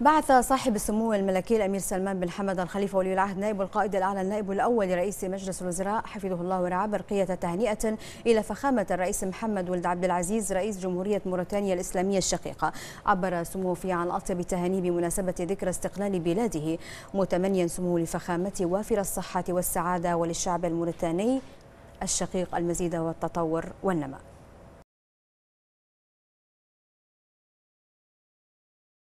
بعث صاحب السمو الملكي الامير سلمان بن حمد الخليفه ولي العهد نائب القائد الاعلى النائب الاول لرئيس مجلس الوزراء حفظه الله ورعاه برقيه تهنئه الى فخامه الرئيس محمد ولد عبد العزيز رئيس جمهوريه موريتانيا الاسلاميه الشقيقه عبر سموه فيه عن اطيب التهاني بمناسبه ذكرى استقلال بلاده متمنيا سموه لفخامه وافر الصحه والسعاده وللشعب الموريتاني الشقيق المزيد والتطور والنماء